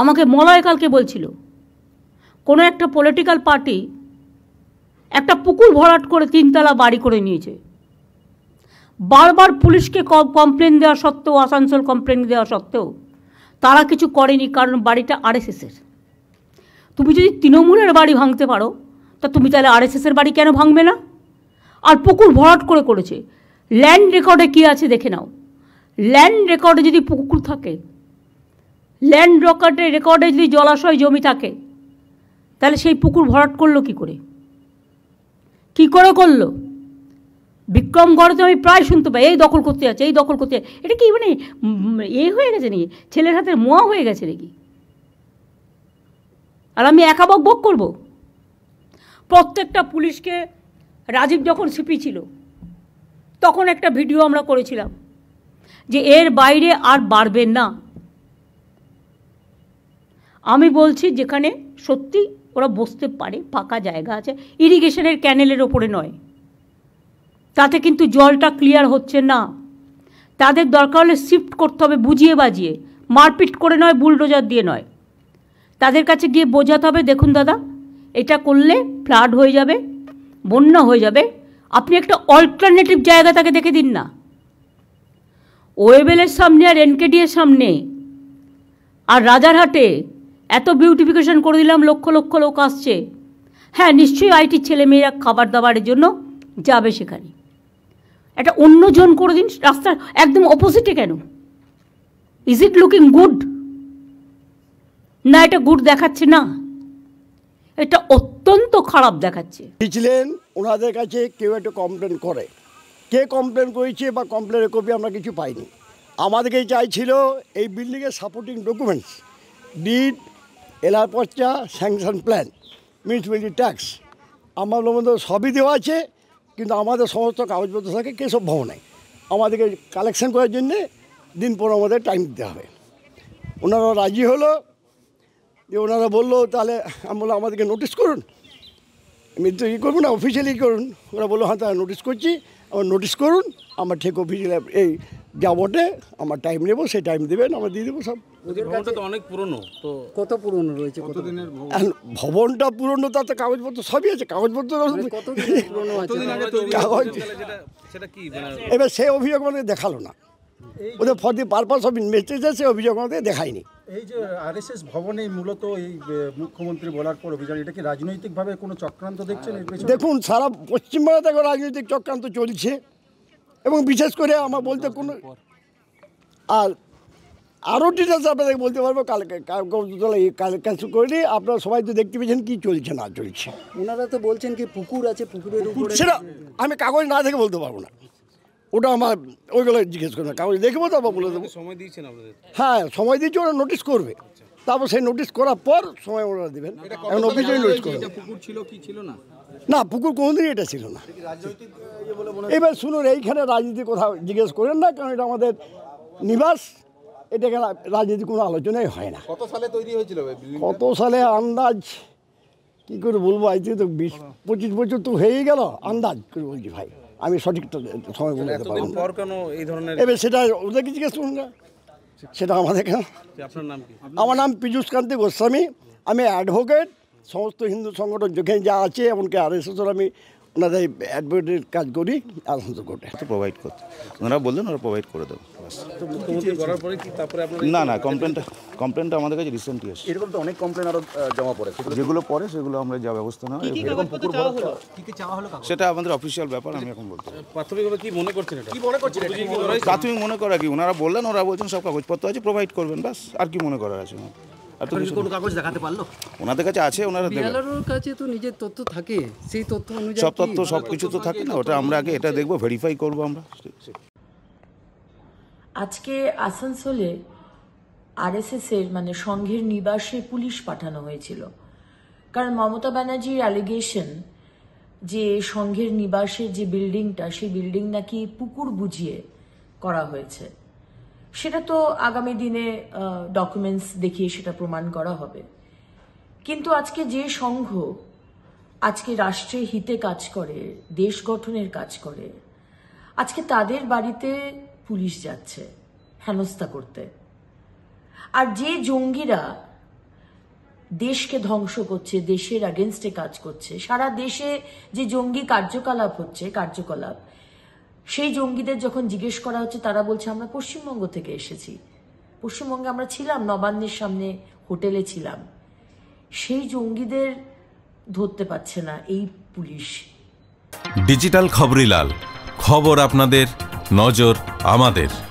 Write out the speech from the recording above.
আমাকে মলয় কালকে বলছিল কোনো একটা পলিটিক্যাল পার্টি একটা পুকুর ভরাট করে তিনতলা বাড়ি করে নিয়েছে বারবার পুলিশকে কমপ্লেন দেওয়া সত্ত্বেও আসানসোল কমপ্লেন দেওয়া সত্ত্বেও তারা কিছু করেনি কারণ বাড়িটা আরএসএসের তুমি যদি তৃণমূলের বাড়ি ভাঙতে পারো তা তুমি তাহলে আরএসএসের বাড়ি কেন ভাঙবে না আর পুকুর ভরাট করে করেছে ল্যান্ড রেকর্ডে কী আছে দেখে নাও ল্যান্ড রেকর্ডে যদি পুকুর থাকে ল্যান্ড রেকর্ডে রেকর্ডে যদি জলাশয় জমি থাকে তাহলে সেই পুকুর ভরাট করলো কি করে কি করে করলো বিক্রমগড়ে তো আমি প্রায় শুনতে পাই এই দখল করতে যাচ্ছে এই দখল করতে যাচ্ছে এটা কি মানে এ হয়ে গেছে নাকি ছেলের হাতে মোয়া হয়ে গেছে নাকি আর আমি একা বক বক করবো প্রত্যেকটা পুলিশকে রাজীব যখন সিপি ছিল তখন একটা ভিডিও আমরা করেছিলাম যে এর বাইরে আর বাড়বে না আমি বলছি যেখানে সত্যি ওরা বসতে পারে ফাঁকা জায়গা আছে ইরিগেশনের ক্যানেলের ওপরে নয় তাতে কিন্তু জলটা ক্লিয়ার হচ্ছে না তাদের দরকার হলে শিফট করতে হবে বুঝিয়ে বাজিয়ে মারপিট করে নয় বুলডোজার দিয়ে নয় তাদের কাছে গিয়ে বোঝাতে হবে দেখুন দাদা এটা করলে ফ্লাড হয়ে যাবে বন্যা হয়ে যাবে আপনি একটা অল্টারনেটিভ জায়গা তাকে দেখে দিন না ওয়েবেলের সামনে আর এনকেডিএর সামনে আর রাজারহাটে এত বিউটিফিকেশন করে দিলাম লক্ষ লক্ষ লোক আসছে হ্যাঁ নিশ্চয়ই আইটির ছেলেমেয়েরা খাবার দাবারের জন্য যাবে সেখানে একটা অন্য জন করে দিন রাস্তার একদম অপোজিটে কেন ইজ ইট লুকিং গুড না এটা গুড দেখাচ্ছে না এটা অত্যন্ত খারাপ দেখাচ্ছে ছিলেন ওনাদের কাছে কেউ একটা কমপ্লেন করে কে কমপ্লেন করেছে বা কমপ্লেনের কপি আমরা কিছু পাইনি আমাদেরকে চাইছিল এই বিল্ডিংয়ের সাপোর্টিং ডকুমেন্টস ডিড এলার পর্চা স্যাংশন প্ল্যান মিউনিসিপ্যালিটি ট্যাক্স আমার মধ্যে সবই দেওয়া আছে কিন্তু আমাদের সমস্ত কাগজপত্র থাকে ভাব নাই আমাদেরকে কালেকশন করার জন্যে দিন পর আমাদের টাইম দিতে হবে ওনারা রাজি হলো যে ওনারা বললো তাহলে আমি বললাম আমাদেরকে নোটিস করুন আমি তো ই করবো না অফিসিয়ালি করুন ওরা বললো হ্যাঁ তাহলে নোটিস করছি আমার নোটিস করুন আমার ঠিক অফিসিয়ালি এই যা বটে আমার টাইম নেবো সেই টাইম দেবেন আমার দিয়ে দেবো সব ভবনটা অনেক পুরনো কত পুরনো রয়েছে ভবনটা পুরনো তাতে কাগজপত্র সবই আছে কাগজপত্র মানে মানে- এবার সে অভিযোগ আমাদের দেখালো না ওদের for the purpose of investigation সে অভিযোগ আমাদের দেখায়নি এই যে আরএসএস ভবনে মূলত এই মুখ্যমন্ত্রী বলার পর অভিযান এটা কি রাজনৈতিকভাবে কোনো চক্রান্ত দেখছেন দেখুন সারা পশ্চিমবাংলা এখন রাজনৈতিক চক্রান্ত চলছে এবং বিশেষ করে আমার বলতে কোনো আর আরও ডিটেলস আপনাদের বলতে পারবো কালকে ক্যান্সেল করে আপনারা সবাই তো দেখতে পেয়েছেন কী চলছে না চলছে ওনারা তো বলছেন কি পুকুর আছে পুকুরের উপর সেটা আমি কাগজ না দেখে বলতে পারবো না ওটা আমার ওইগুলো জিজ্ঞেস করবে কাগজ দেখবো তারপর বলে দেবো সময় দিয়েছেন হ্যাঁ সময় দিয়েছি ওরা নোটিস করবে তারপর সেই নোটিস করার পর সময় ওরা দেবেন এখন অফিসে নোটিস করবে পুকুর ছিল কি ছিল না না পুকুর কোনোদিনই এটা ছিল না এবার শুনুন এইখানে রাজনীতি কোথাও জিজ্ঞেস করেন না কারণ এটা আমাদের নিবাস এটা রাজনীতি কোনো আলোচনাই হয় না কত সালে তৈরি হয়েছিল কত সালে আন্দাজ কী করে বলবো আজ তো বিশ পঁচিশ বছর তো হয়েই গেল আন্দাজ করে বলছি ভাই আমি সঠিক সময় বলে এবার সেটা ওদেরকে জিজ্ঞেস করুন না সেটা আমাদের কেন আমার নাম পীযুষ কান্তি গোস্বামী আমি অ্যাডভোকেট সমস্ত হিন্দু সংগঠন যেখানে যা আছে এমনকি আর এস আমি ওনাদের অ্যাডভোকেটের কাজ করি আর প্রোভাইড করতে ওনারা বললেন ওরা প্রোভাইড করে দেবো না না কমপ্লেনটা কমপ্লেনটা আমাদের কাছে রিসেন্টলি এসেছে এরকম তো অনেক কমপ্লেন আরও জমা পড়ে যেগুলো পড়ে সেগুলো আমরা যা ব্যবস্থা নেওয়া সেটা আমাদের অফিসিয়াল ব্যাপার আমি এখন বলতে প্রাথমিকভাবে কি মনে করছেন কি মনে করছেন প্রাথমিক মনে করা কি ওনারা বললেন ওরা বলছেন সব কাগজপত্র আছে প্রোভাইড করবেন ব্যাস আর কি মনে করার আছে মানে সংঘের নিবাসে পুলিশ পাঠানো হয়েছিল কারণ মমতা ব্যানার্জির অ্যালিগেশন যে সংঘের নিবাসের যে বিল্ডিংটা সেই বিল্ডিং নাকি পুকুর বুঝিয়ে করা হয়েছে সেটা তো আগামী দিনে ডকুমেন্টস দেখিয়ে সেটা প্রমাণ করা হবে কিন্তু আজকে যে সংঘ আজকে রাষ্ট্রের হিতে কাজ করে দেশ গঠনের কাজ করে আজকে তাদের বাড়িতে পুলিশ যাচ্ছে হেনস্থা করতে আর যে জঙ্গিরা দেশকে ধ্বংস করছে দেশের অ্যাগেনস্টে কাজ করছে সারা দেশে যে জঙ্গি কার্যকলাপ হচ্ছে কার্যকলাপ সেই জঙ্গিদের যখন জিজ্ঞেস করা হচ্ছে তারা বলছে আমরা পশ্চিমবঙ্গ থেকে এসেছি পশ্চিমবঙ্গে আমরা ছিলাম নবান্নের সামনে হোটেলে ছিলাম সেই জঙ্গিদের ধরতে পারছে না এই পুলিশ ডিজিটাল খবরিলাল খবর আপনাদের নজর আমাদের